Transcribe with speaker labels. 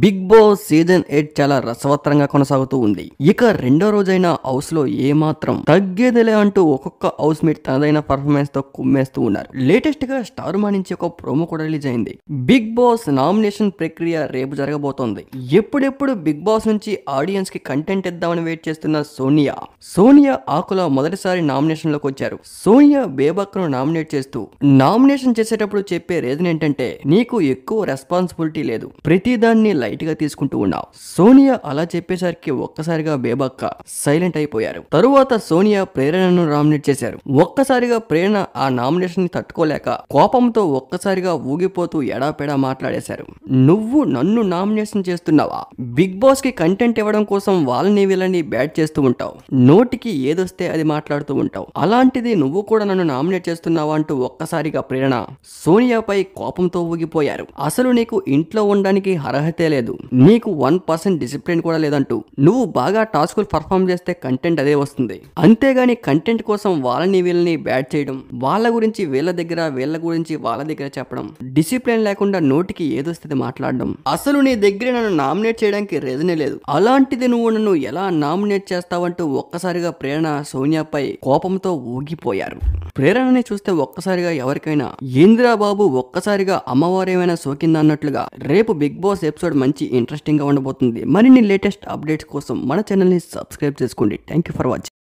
Speaker 1: big boss season eight చాలా రసవత్తరంగా కొనసాగుతూ ఉంది ఇక రెండో రోజైన హౌస్ లో ఏమాత్రం తగ్గేదిలే అంటూ ఒక్కొక్క హౌస్ మేట్ తనదైన పర్ఫార్మెన్స్ తో కుమ్మేస్తూ ఉన్నారు లేటెస్ట్ గా స్టార్ మా నుంచి ఒక ప్రోమో కూడా రిలీజ్ అయింది బిగ్ బాస్ నామినేషన్ ప్రక్రియ రేపు జరగబోతోంది ఎప్పుడెప్పుడు బిగ్ బాస్ నుంచి ఆడియన్స్ కి కంటెంట్ ఇద్దామని వెయిట్ చేస్తున్న సోనియా సోనియా ఆకుల మొదటిసారి నామినేషన్ లోకి వచ్చారు సోనియా బేబక్ ను నామినేట్ చేస్తూ నామినేషన్ చేసేటప్పుడు చెప్పే రీజన్ ఏంటంటే నీకు ఎక్కువ రెస్పాన్సిబిలిటీ లేదు ప్రతి దాన్ని లైట్ లైట్గా తీసుకుంటూ ఉన్నావు సోనియా అలా చెప్పేసరికి ఒక్కసారిగా బేబక్క సైలెంట్ అయిపోయారు తరువాత సోనియా ప్రేరణను నామినేట్ చేశారు ఒక్కసారిగా ప్రేరణ ఆ నామినేషన్ ని తట్టుకోలేక కోపంతో ఒక్కసారిగా ఊగిపోతూ ఎడాపెడా మాట్లాడేశారు నువ్వు నన్ను నామినేషన్ చేస్తున్నావా బిగ్ బాస్ కి కంటెంట్ ఇవ్వడం కోసం వాళ్ళని వీళ్ళని బ్యాట్ చేస్తూ ఉంటావు నోటికి ఏదొస్తే అది మాట్లాడుతూ ఉంటావు అలాంటిది నువ్వు కూడా నన్ను నామినేట్ చేస్తున్నావా అంటూ ఒక్కసారిగా ప్రేరణ సోనియాపై కోపంతో ఊగిపోయారు అసలు నీకు ఇంట్లో ఉండడానికి అర్హత ఆసక్తే లేదు నీకు వన్ పర్సెంట్ డిసిప్లిన్ కూడా లేదంటూ నువ్వు బాగా టాస్క్ పర్ఫామ్ చేస్తే కంటెంట్ అదే వస్తుంది అంతేగాని కంటెంట్ కోసం వాళ్ళని వీళ్ళని బ్యాట్ చేయడం వాళ్ళ గురించి వీళ్ళ దగ్గర వీళ్ళ గురించి వాళ్ళ దగ్గర చెప్పడం డిసిప్లిన్ లేకుండా నోటికి ఏదొస్తుంది మాట్లాడడం అసలు నీ దగ్గర నన్ను నామినేట్ చేయడానికి రీజనే లేదు అలాంటిది నువ్వు నన్ను ఎలా నామినేట్ చేస్తావంటూ ఒక్కసారిగా ప్రేరణ సోనియాపై కోపంతో ఊగిపోయారు ప్రేరణని చూస్తే ఒక్కసారిగా ఎవరికైనా ఇందిరా బాబు ఒక్కసారిగా అమ్మవారేమైనా ఏమైనా సోకిందన్నట్లుగా రేపు బిగ్ బాస్ ఎపిసోడ్ ఎపిసోడ్ మంచి ఇంట్రెస్టింగ్గా ఉండబోతుంది మరిన్ని లేటెస్ట్ అప్డేట్స్ కోసం మన ఛానల్ని సబ్స్క్రైబ్ చేసుకోండి థ్యాంక్ యూ ఫర్ వాచింగ్